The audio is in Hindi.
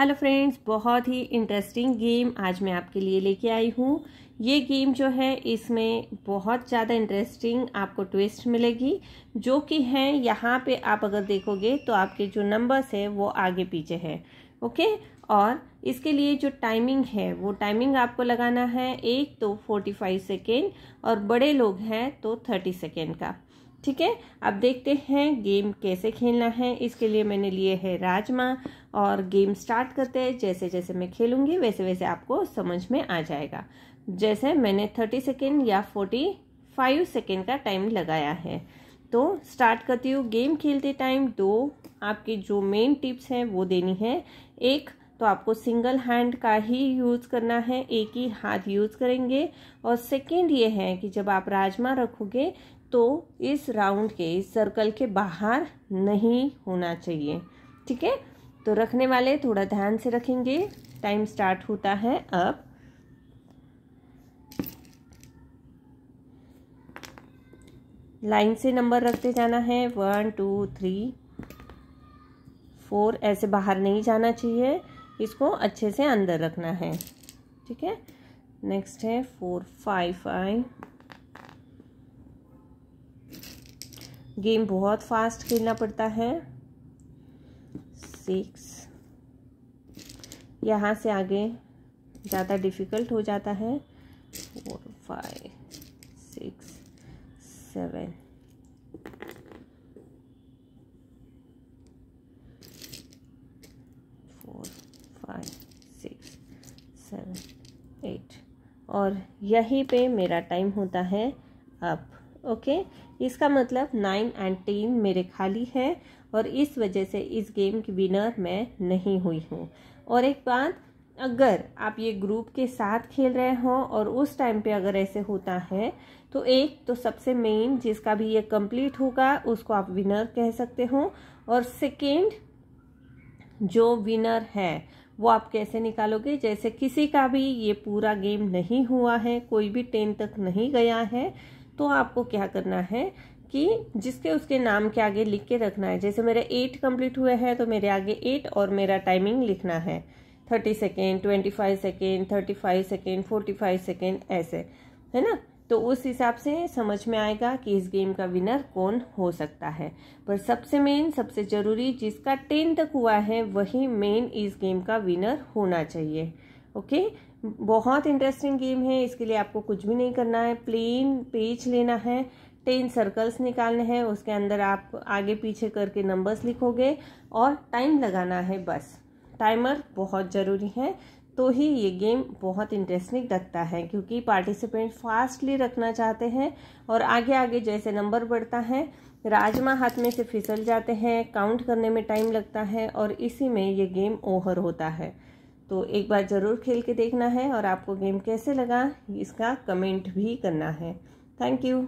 हेलो फ्रेंड्स बहुत ही इंटरेस्टिंग गेम आज मैं आपके लिए लेके आई हूँ ये गेम जो है इसमें बहुत ज़्यादा इंटरेस्टिंग आपको ट्विस्ट मिलेगी जो कि है यहाँ पे आप अगर देखोगे तो आपके जो नंबर्स है वो आगे पीछे है ओके और इसके लिए जो टाइमिंग है वो टाइमिंग आपको लगाना है एक तो फोर्टी फाइव सेकेंड और बड़े लोग हैं तो थर्टी सेकेंड का ठीक है अब देखते हैं गेम कैसे खेलना है इसके लिए मैंने लिए है राजमा और गेम स्टार्ट करते हैं जैसे जैसे मैं खेलूंगी वैसे वैसे आपको समझ में आ जाएगा जैसे मैंने थर्टी सेकेंड या फोर्टी फाइव सेकेंड का टाइम लगाया है तो स्टार्ट करती हूँ गेम खेलते टाइम दो आपकी जो मेन टिप्स हैं वो देनी है एक तो आपको सिंगल हैंड का ही यूज़ करना है एक ही हाथ यूज़ करेंगे और सेकेंड ये है कि जब आप राजमा रखोगे तो इस राउंड के इस सर्कल के बाहर नहीं होना चाहिए ठीक है तो रखने वाले थोड़ा ध्यान से रखेंगे टाइम स्टार्ट होता है अब लाइन से नंबर रखते जाना है वन टू थ्री फोर ऐसे बाहर नहीं जाना चाहिए इसको अच्छे से अंदर रखना है ठीक है नेक्स्ट है फोर फाइव फाइव गेम बहुत फास्ट खेलना पड़ता है सिक्स यहाँ से आगे ज़्यादा डिफ़िकल्ट हो जाता है four five six seven eight और यहीं पे मेरा टाइम होता है अब ओके इसका मतलब नाइन एंड टीम मेरे खाली है और इस वजह से इस गेम की विनर मैं नहीं हुई हूँ और एक बात अगर आप ये ग्रुप के साथ खेल रहे हों और उस टाइम पे अगर ऐसे होता है तो एक तो सबसे मेन जिसका भी ये कंप्लीट होगा उसको आप विनर कह सकते हो और सेकेंड जो विनर है वो आप कैसे निकालोगे जैसे किसी का भी ये पूरा गेम नहीं हुआ है कोई भी टेन तक नहीं गया है तो आपको क्या करना है कि जिसके उसके नाम के आगे लिख के रखना है जैसे मेरे एट कंप्लीट हुए हैं तो मेरे आगे एट और मेरा टाइमिंग लिखना है thirty second twenty five second thirty five second forty five second ऐसे है ना तो उस हिसाब से समझ में आएगा कि इस गेम का विनर कौन हो सकता है पर सबसे मेन सबसे ज़रूरी जिसका टेन तक हुआ है वही मेन इस गेम का विनर होना चाहिए ओके बहुत इंटरेस्टिंग गेम है इसके लिए आपको कुछ भी नहीं करना है प्लेन पेज लेना है टेन सर्कल्स निकालने हैं उसके अंदर आप आगे पीछे करके नंबर्स लिखोगे और टाइम लगाना है बस टाइमर बहुत ज़रूरी है तो ही ये गेम बहुत इंटरेस्टिंग लगता है क्योंकि पार्टिसिपेंट फास्टली रखना चाहते हैं और आगे आगे जैसे नंबर बढ़ता है राजमा हाथ में से फिसल जाते हैं काउंट करने में टाइम लगता है और इसी में ये गेम ओवर होता है तो एक बार ज़रूर खेल के देखना है और आपको गेम कैसे लगा इसका कमेंट भी करना है थैंक यू